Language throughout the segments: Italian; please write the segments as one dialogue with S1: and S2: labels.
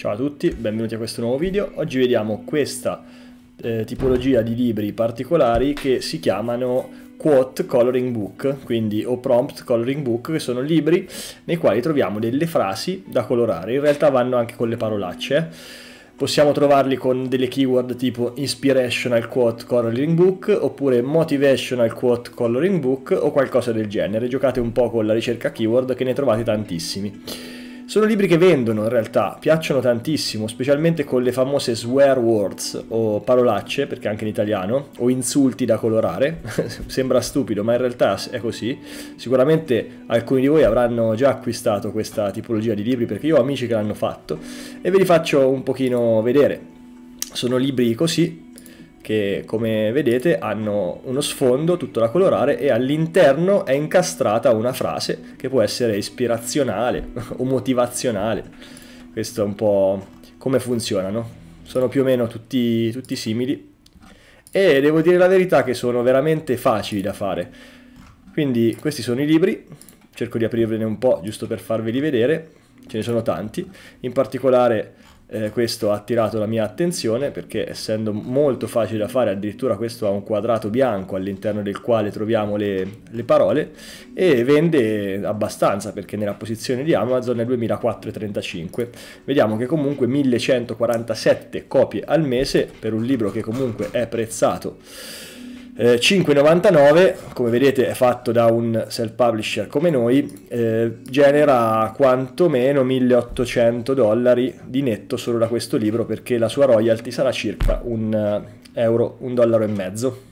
S1: Ciao a tutti, benvenuti a questo nuovo video. Oggi vediamo questa eh, tipologia di libri particolari che si chiamano quote coloring book, quindi o prompt coloring book, che sono libri nei quali troviamo delle frasi da colorare. In realtà vanno anche con le parolacce. Eh. Possiamo trovarli con delle keyword tipo inspirational quote coloring book oppure motivational quote coloring book o qualcosa del genere. Giocate un po' con la ricerca keyword che ne trovate tantissimi. Sono libri che vendono in realtà, piacciono tantissimo, specialmente con le famose swear words o parolacce, perché anche in italiano, o insulti da colorare. Sembra stupido, ma in realtà è così. Sicuramente alcuni di voi avranno già acquistato questa tipologia di libri, perché io ho amici che l'hanno fatto, e ve li faccio un pochino vedere. Sono libri così, che come vedete hanno uno sfondo tutto da colorare e all'interno è incastrata una frase che può essere ispirazionale o motivazionale. Questo è un po' come funzionano. Sono più o meno tutti, tutti simili e devo dire la verità che sono veramente facili da fare. Quindi questi sono i libri, cerco di aprirvene un po' giusto per farveli vedere, ce ne sono tanti, in particolare eh, questo ha attirato la mia attenzione perché essendo molto facile da fare, addirittura questo ha un quadrato bianco all'interno del quale troviamo le, le parole e vende abbastanza perché nella posizione di Amazon è 2435. Vediamo che comunque 1147 copie al mese per un libro che comunque è prezzato eh, 5,99 come vedete è fatto da un self publisher come noi eh, genera quantomeno 1800 dollari di netto solo da questo libro perché la sua royalty sarà circa un eh, euro un dollaro e mezzo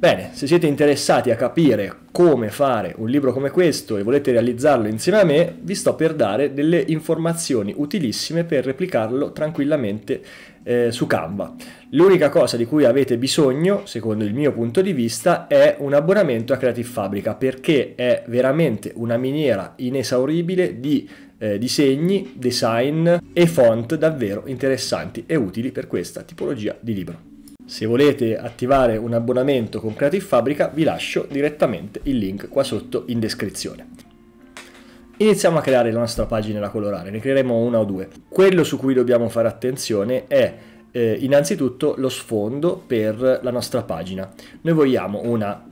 S1: Bene, se siete interessati a capire come fare un libro come questo e volete realizzarlo insieme a me, vi sto per dare delle informazioni utilissime per replicarlo tranquillamente eh, su Canva. L'unica cosa di cui avete bisogno, secondo il mio punto di vista, è un abbonamento a Creative Fabrica perché è veramente una miniera inesauribile di eh, disegni, design e font davvero interessanti e utili per questa tipologia di libro. Se volete attivare un abbonamento con Creative Fabrica vi lascio direttamente il link qua sotto in descrizione. Iniziamo a creare la nostra pagina da colorare, ne creeremo una o due. Quello su cui dobbiamo fare attenzione è eh, innanzitutto lo sfondo per la nostra pagina. Noi vogliamo una,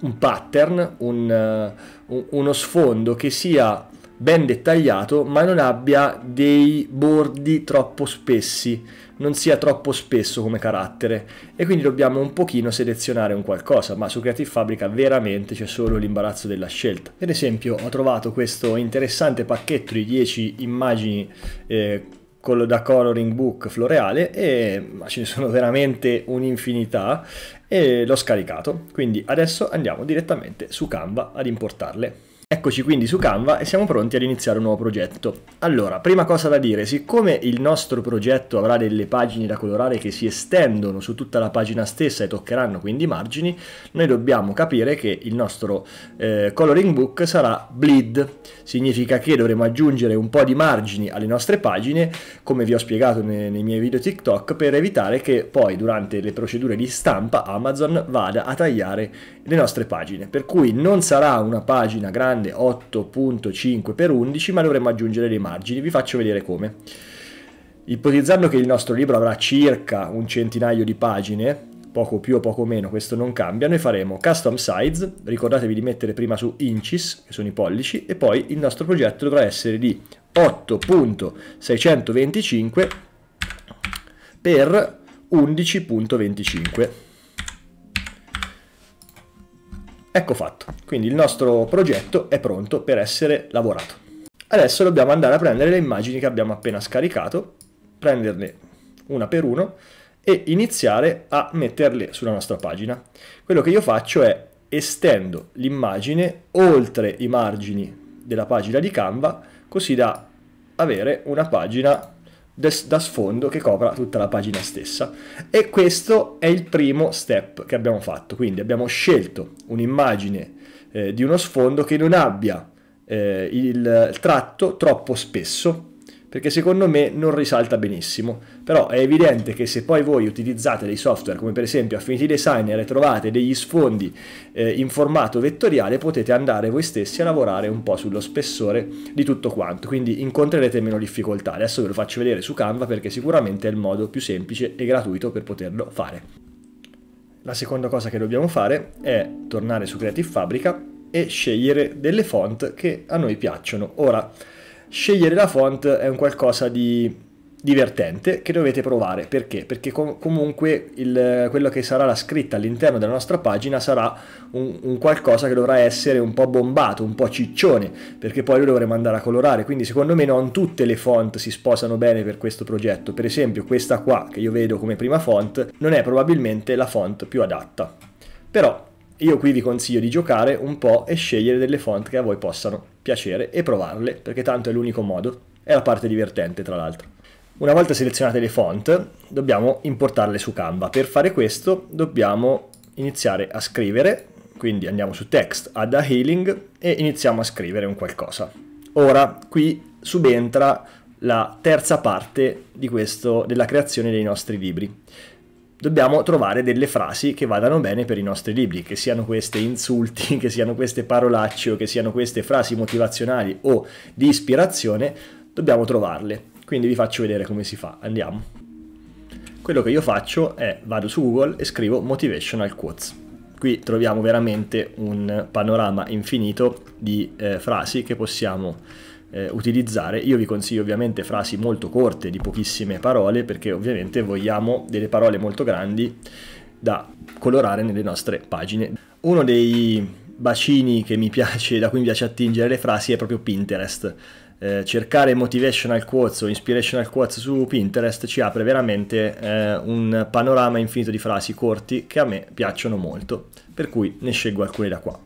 S1: un pattern, un, uh, uno sfondo che sia ben dettagliato ma non abbia dei bordi troppo spessi non sia troppo spesso come carattere e quindi dobbiamo un pochino selezionare un qualcosa ma su Creative Fabrica veramente c'è solo l'imbarazzo della scelta per esempio ho trovato questo interessante pacchetto di 10 immagini eh, da coloring book floreale e ce ne sono veramente un'infinità e l'ho scaricato quindi adesso andiamo direttamente su Canva ad importarle Eccoci quindi su Canva e siamo pronti ad iniziare un nuovo progetto. Allora, prima cosa da dire, siccome il nostro progetto avrà delle pagine da colorare che si estendono su tutta la pagina stessa e toccheranno quindi i margini, noi dobbiamo capire che il nostro eh, coloring book sarà bleed, significa che dovremo aggiungere un po' di margini alle nostre pagine, come vi ho spiegato nei, nei miei video TikTok, per evitare che poi durante le procedure di stampa Amazon vada a tagliare le nostre pagine. Per cui non sarà una pagina grande grande 8.5 x 11 ma dovremmo aggiungere dei margini, vi faccio vedere come. Ipotizzando che il nostro libro avrà circa un centinaio di pagine, poco più o poco meno, questo non cambia, noi faremo custom size, ricordatevi di mettere prima su inches, che sono i pollici, e poi il nostro progetto dovrà essere di 8.625 per 11.25 Ecco fatto, quindi il nostro progetto è pronto per essere lavorato. Adesso dobbiamo andare a prendere le immagini che abbiamo appena scaricato, prenderne una per uno e iniziare a metterle sulla nostra pagina. Quello che io faccio è estendo l'immagine oltre i margini della pagina di Canva così da avere una pagina da sfondo che copra tutta la pagina stessa e questo è il primo step che abbiamo fatto quindi abbiamo scelto un'immagine eh, di uno sfondo che non abbia eh, il tratto troppo spesso perché secondo me non risalta benissimo. Però è evidente che se poi voi utilizzate dei software come per esempio Affinity Designer e trovate degli sfondi eh, in formato vettoriale potete andare voi stessi a lavorare un po' sullo spessore di tutto quanto, quindi incontrerete meno difficoltà. Adesso ve lo faccio vedere su Canva perché sicuramente è il modo più semplice e gratuito per poterlo fare. La seconda cosa che dobbiamo fare è tornare su Creative Fabrica e scegliere delle font che a noi piacciono. Ora, scegliere la font è un qualcosa di divertente che dovete provare perché perché com comunque il, quello che sarà la scritta all'interno della nostra pagina sarà un, un, qualcosa che dovrà essere un po' bombato un po' ciccione perché poi lo dovremo andare a colorare quindi secondo me non tutte le font si sposano bene per questo progetto per esempio questa qua che io vedo come prima font non è probabilmente la font più adatta però io qui vi consiglio di giocare un po' e scegliere delle font che a voi possano piacere e provarle, perché tanto è l'unico modo, è la parte divertente tra l'altro. Una volta selezionate le font, dobbiamo importarle su Canva. Per fare questo dobbiamo iniziare a scrivere, quindi andiamo su Text, Add a Healing e iniziamo a scrivere un qualcosa. Ora, qui subentra la terza parte questo, della creazione dei nostri libri dobbiamo trovare delle frasi che vadano bene per i nostri libri, che siano questi insulti, che siano queste parolacce o che siano queste frasi motivazionali o di ispirazione, dobbiamo trovarle. Quindi vi faccio vedere come si fa, andiamo. Quello che io faccio è vado su Google e scrivo motivational quotes. Qui troviamo veramente un panorama infinito di eh, frasi che possiamo eh, utilizzare. Io vi consiglio ovviamente frasi molto corte, di pochissime parole, perché ovviamente vogliamo delle parole molto grandi da colorare nelle nostre pagine. Uno dei bacini che mi piace, da cui mi piace attingere le frasi è proprio Pinterest. Eh, cercare motivational quotes o inspirational quotes su Pinterest ci apre veramente eh, un panorama infinito di frasi corti che a me piacciono molto, per cui ne scelgo alcune da qua.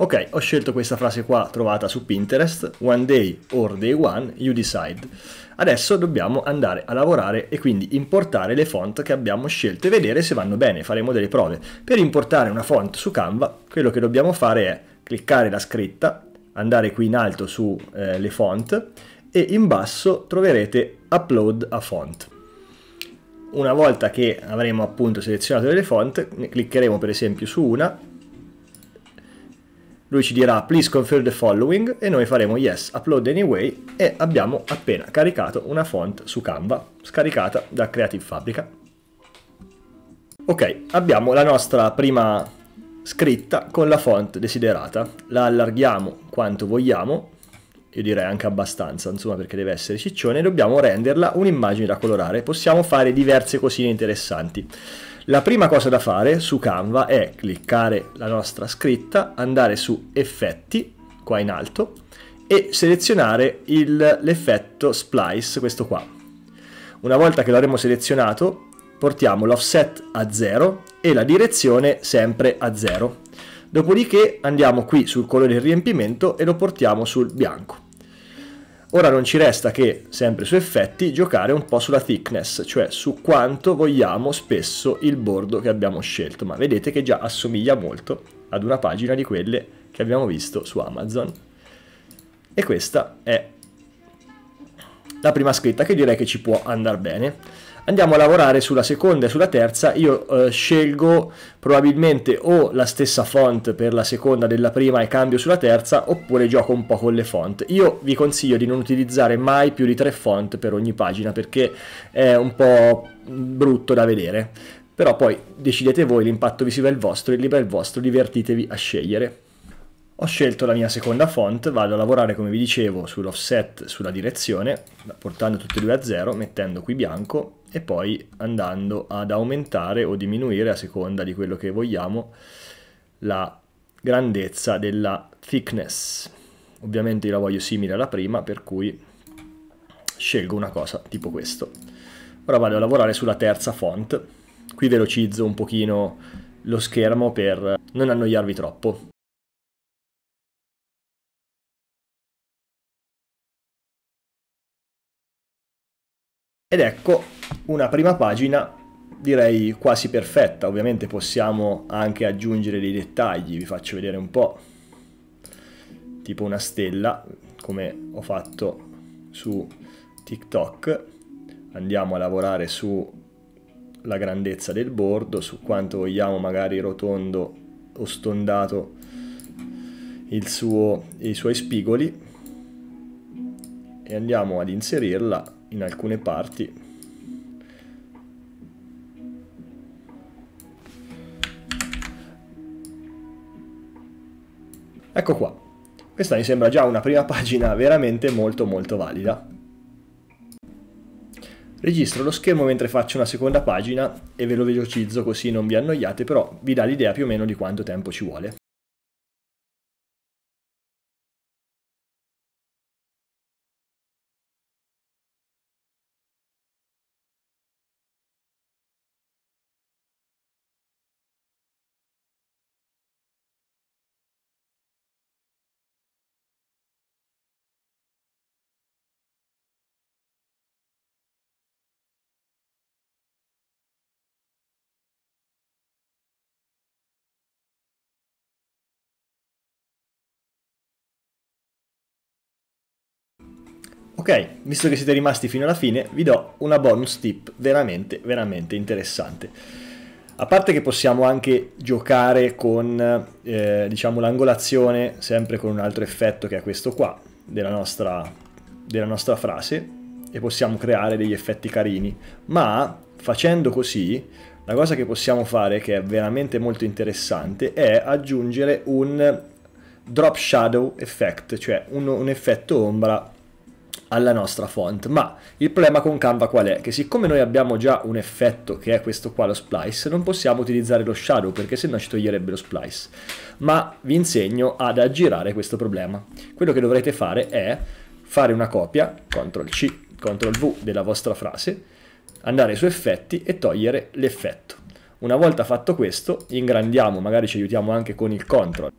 S1: Ok, ho scelto questa frase qua trovata su Pinterest, one day or day one, you decide. Adesso dobbiamo andare a lavorare e quindi importare le font che abbiamo scelto e vedere se vanno bene, faremo delle prove. Per importare una font su Canva, quello che dobbiamo fare è cliccare la scritta, andare qui in alto su eh, le font e in basso troverete upload a font. Una volta che avremo appunto selezionato le font, cliccheremo per esempio su una lui ci dirà please confirm the following e noi faremo yes upload anyway e abbiamo appena caricato una font su Canva scaricata da Creative Fabrica. Ok, abbiamo la nostra prima scritta con la font desiderata. La allarghiamo quanto vogliamo, io direi anche abbastanza, insomma perché deve essere ciccione, dobbiamo renderla un'immagine da colorare. Possiamo fare diverse cosine interessanti. La prima cosa da fare su Canva è cliccare la nostra scritta, andare su effetti, qua in alto, e selezionare l'effetto splice, questo qua. Una volta che l'avremo selezionato, portiamo l'offset a 0 e la direzione sempre a 0. Dopodiché andiamo qui sul colore del riempimento e lo portiamo sul bianco. Ora non ci resta che, sempre su effetti, giocare un po' sulla thickness, cioè su quanto vogliamo spesso il bordo che abbiamo scelto, ma vedete che già assomiglia molto ad una pagina di quelle che abbiamo visto su Amazon. E questa è la prima scritta che direi che ci può andare bene. Andiamo a lavorare sulla seconda e sulla terza, io eh, scelgo probabilmente o la stessa font per la seconda della prima e cambio sulla terza oppure gioco un po' con le font. Io vi consiglio di non utilizzare mai più di tre font per ogni pagina perché è un po' brutto da vedere però poi decidete voi, l'impatto visivo è il vostro, il libro è il vostro, divertitevi a scegliere. Ho scelto la mia seconda font, vado a lavorare come vi dicevo sull'offset, sulla direzione, portando tutte e due a zero, mettendo qui bianco e poi andando ad aumentare o diminuire a seconda di quello che vogliamo la grandezza della thickness. Ovviamente io la voglio simile alla prima, per cui scelgo una cosa tipo questo. Ora vado a lavorare sulla terza font, qui velocizzo un pochino lo schermo per non annoiarvi troppo. Ed ecco una prima pagina direi quasi perfetta, ovviamente possiamo anche aggiungere dei dettagli, vi faccio vedere un po', tipo una stella, come ho fatto su TikTok, andiamo a lavorare sulla grandezza del bordo, su quanto vogliamo magari rotondo o stondato suo, i suoi spigoli e andiamo ad inserirla in alcune parti Ecco qua, questa mi sembra già una prima pagina veramente molto molto valida. Registro lo schermo mentre faccio una seconda pagina e ve lo velocizzo così non vi annoiate, però vi dà l'idea più o meno di quanto tempo ci vuole. Ok, visto che siete rimasti fino alla fine, vi do una bonus tip veramente, veramente interessante. A parte che possiamo anche giocare con, eh, diciamo, l'angolazione, sempre con un altro effetto che è questo qua, della nostra, della nostra frase, e possiamo creare degli effetti carini. Ma, facendo così, la cosa che possiamo fare, che è veramente molto interessante, è aggiungere un drop shadow effect, cioè un, un effetto ombra alla nostra font ma il problema con Canva qual è? che siccome noi abbiamo già un effetto che è questo qua lo splice non possiamo utilizzare lo shadow perché se no ci toglierebbe lo splice ma vi insegno ad aggirare questo problema quello che dovrete fare è fare una copia CTRL C CTRL V della vostra frase andare su effetti e togliere l'effetto una volta fatto questo ingrandiamo magari ci aiutiamo anche con il CTRL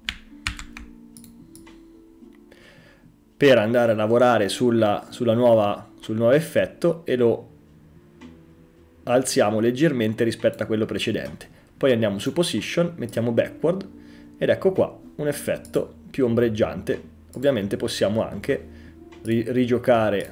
S1: per andare a lavorare sulla, sulla nuova, sul nuovo effetto e lo alziamo leggermente rispetto a quello precedente. Poi andiamo su Position, mettiamo Backward ed ecco qua un effetto più ombreggiante. Ovviamente possiamo anche ri rigiocare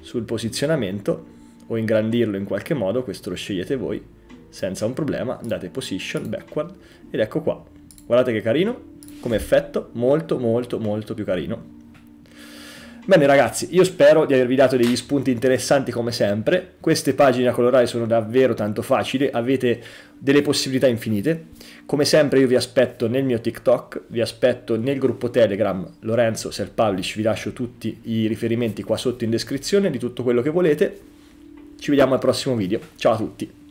S1: sul posizionamento o ingrandirlo in qualche modo, questo lo scegliete voi senza un problema, andate Position, Backward ed ecco qua. Guardate che carino, come effetto molto molto molto più carino. Bene ragazzi, io spero di avervi dato degli spunti interessanti come sempre, queste pagine a colorare sono davvero tanto facili, avete delle possibilità infinite, come sempre io vi aspetto nel mio TikTok, vi aspetto nel gruppo Telegram Lorenzo Self Publish, vi lascio tutti i riferimenti qua sotto in descrizione di tutto quello che volete, ci vediamo al prossimo video, ciao a tutti!